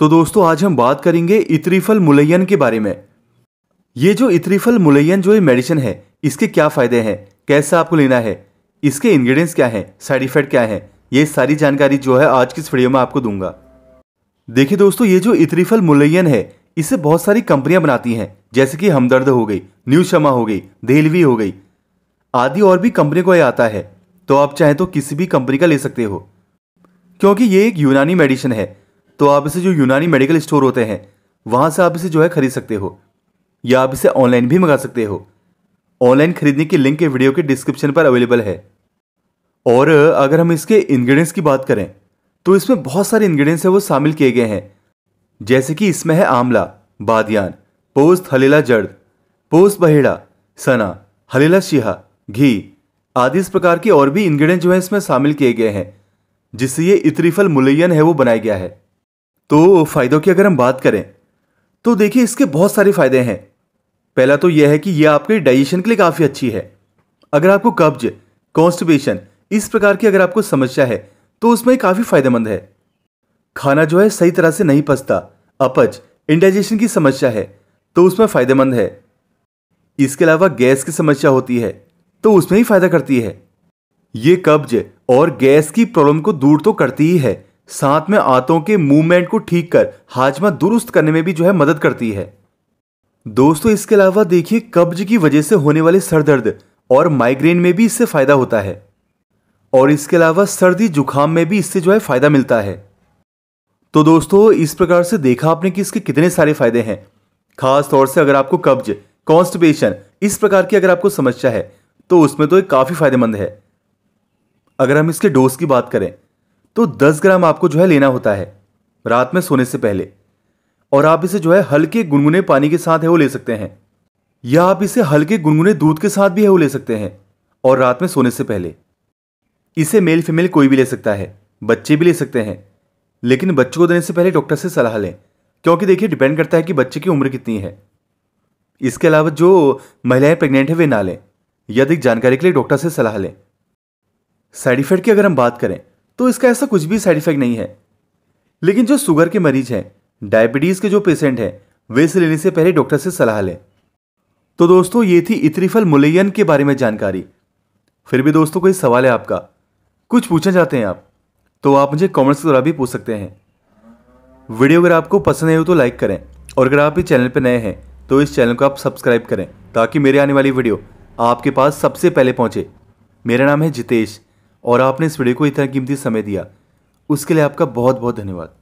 तो दोस्तों आज हम बात करेंगे इत्रिफल मुलैन के बारे में ये जो इत्रिफल मुलैन जो ये मेडिसिन है इसके क्या फ़ायदे हैं कैसे आपको लेना है इसके इंग्रेडिएंट्स क्या हैं साइड इफ़ेक्ट क्या है ये सारी जानकारी जो है आज की इस वीडियो में आपको दूंगा देखिए दोस्तों ये जो इत्रिफल मुलैन है इसे बहुत सारी कंपनियां बनाती हैं जैसे कि हमदर्द हो गई न्यू शमा हो गई देलवी हो गई आदि और भी कंपनी को यह आता है तो आप चाहें तो किसी भी कंपनी का ले सकते हो क्योंकि ये एक यूनानी मेडिसिन है तो आप इसे जो यूनानी मेडिकल स्टोर होते हैं वहां से आप इसे जो है खरीद सकते हो या आप इसे ऑनलाइन भी मंगा सकते हो ऑनलाइन खरीदने की लिंक वीडियो के डिस्क्रिप्शन पर अवेलेबल है और अगर हम इसके इंग्रेडिएंट्स की बात करें तो इसमें बहुत सारे इंग्रेडिएंट्स हैं वो शामिल किए गए हैं जैसे कि इसमें है आंवला बादियान पोस्त हलेला जड़ पोस्त बहेड़ा सना हलीला शीहा घी आदि इस प्रकार के और भी इंग्रेडिएंट जो है इसमें शामिल किए गए हैं जिससे ये इतरीफल मुलैयन है वो बनाया गया है तो फ़ायदों की अगर हम बात करें तो देखिए इसके बहुत सारे फ़ायदे हैं पहला तो यह है कि यह आपके डाइजेशन के लिए काफ़ी अच्छी है अगर आपको कब्ज कॉन्स्टिपेशन इस प्रकार की अगर आपको समस्या है तो उसमें काफ़ी फ़ायदेमंद है खाना जो है सही तरह से नहीं पसता अपच इंडाइजेशन की समस्या है तो उसमें फ़ायदेमंद है इसके अलावा गैस की समस्या होती है तो उसमें ही फ़ायदा करती है ये कब्ज और गैस की प्रॉब्लम को दूर तो करती ही है साथ में आंतों के मूवमेंट को ठीक कर हाजमा दुरुस्त करने में भी जो है मदद करती है दोस्तों इसके अलावा देखिए कब्ज की वजह से होने वाले सर दर्द और माइग्रेन में भी इससे फ़ायदा होता है और इसके अलावा सर्दी जुखाम में भी इससे जो है फ़ायदा मिलता है तो दोस्तों इस प्रकार से देखा आपने कि इसके कितने सारे फायदे हैं खास तौर से अगर आपको कब्ज कॉन्स्टिपेशन इस प्रकार की अगर आपको समस्या है तो उसमें तो एक काफ़ी फायदेमंद है अगर हम इसके डोज की बात करें तो 10 ग्राम आपको जो है लेना होता है रात में सोने से पहले और आप इसे जो है हल्के गुनगुने पानी के साथ है वो ले सकते हैं या आप इसे हल्के गुनगुने दूध के साथ भी है वो ले सकते हैं और रात में सोने से पहले इसे मेल फीमेल कोई भी ले सकता है बच्चे भी ले सकते हैं लेकिन बच्चों को देने से पहले डॉक्टर से सलाह लें क्योंकि देखिए डिपेंड करता है कि बच्चे की उम्र कितनी है इसके अलावा जो महिलाएं प्रेग्नेंट है वे ना लें यदि जानकारी के लिए डॉक्टर से सलाह लें साइड इफेक्ट की अगर हम बात करें तो इसका ऐसा कुछ भी साइड इफेक्ट नहीं है लेकिन जो शुगर के मरीज हैं डायबिटीज़ के जो पेशेंट हैं वे इसे लेने से पहले डॉक्टर से सलाह लें तो दोस्तों ये थी इत्रिफल मुलैन के बारे में जानकारी फिर भी दोस्तों कोई सवाल है आपका कुछ पूछना चाहते हैं आप तो आप मुझे कॉमेंट्स के द्वारा भी पूछ सकते हैं वीडियो अगर आपको पसंद आए तो लाइक करें और अगर आप इस चैनल पर नए हैं तो इस चैनल को आप सब्सक्राइब करें ताकि मेरे आने वाली वीडियो आपके पास सबसे पहले पहुंचे मेरा नाम है जितेश और आपने इस वीडियो को इतना कीमती समय दिया उसके लिए आपका बहुत बहुत धन्यवाद